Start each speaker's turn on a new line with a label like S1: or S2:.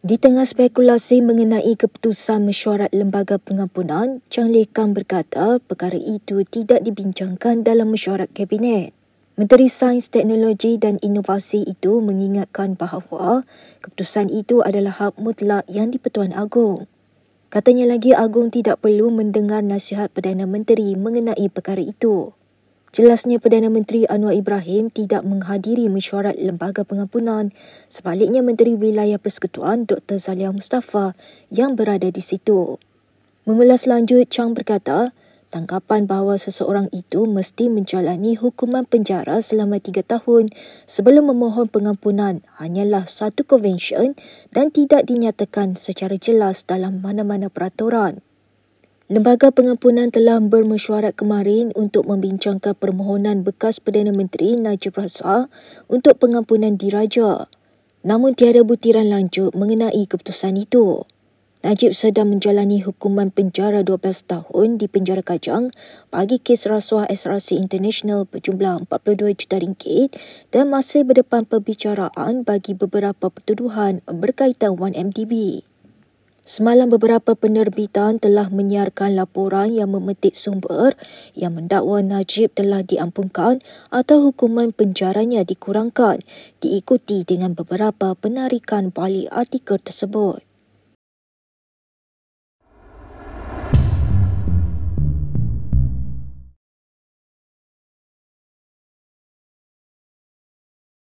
S1: Di tengah spekulasi mengenai keputusan mesyuarat lembaga pengampunan, Chang Lee Kang berkata perkara itu tidak dibincangkan dalam mesyuarat kabinet. Menteri Sains, Teknologi dan Inovasi itu mengingatkan bahawa keputusan itu adalah hak mutlak yang di-Pertuan Agong. Katanya lagi Agong tidak perlu mendengar nasihat Perdana Menteri mengenai perkara itu. Jelasnya Perdana Menteri Anwar Ibrahim tidak menghadiri mesyuarat Lembaga Pengampunan. Sebaliknya Menteri Wilayah Persekutuan Dr. Zalia Mustafa yang berada di situ. Mengulas lanjut, Chang berkata, tangkapan bahawa seseorang itu mesti menjalani hukuman penjara selama tiga tahun sebelum memohon pengampunan hanyalah satu konvensyen dan tidak dinyatakan secara jelas dalam mana-mana peraturan. Lembaga pengampunan telah bermesyuarat kemarin untuk membincangkan permohonan bekas Perdana Menteri Najib Razak untuk pengampunan diraja. Namun tiada butiran lanjut mengenai keputusan itu. Najib sedang menjalani hukuman penjara 12 tahun di penjara Kajang bagi kes rasuah SRC International berjumlah 42 juta ringgit dan masih berdepan perbicaraan bagi beberapa pertuduhan berkaitan 1MDB. Semalam beberapa penerbitan telah menyiarkan laporan yang memetik sumber yang mendakwa Najib telah diampunkan atau hukuman penjaranya dikurangkan diikuti dengan beberapa penarikan balik artikel tersebut.